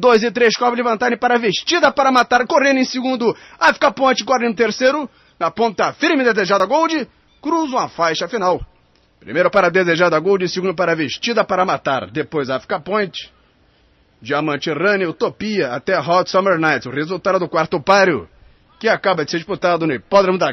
2 e 3 cobrem vantagem para a vestida para matar. Correndo em segundo, África Ponte corre em terceiro. Na ponta firme desejada Gold, cruza uma faixa final. Primeiro para desejada Gold, segundo para vestida para matar. Depois África Ponte. Diamante Rani Utopia, até Hot Summer Night. O resultado do quarto páreo, que acaba de ser disputado no Hipódromo da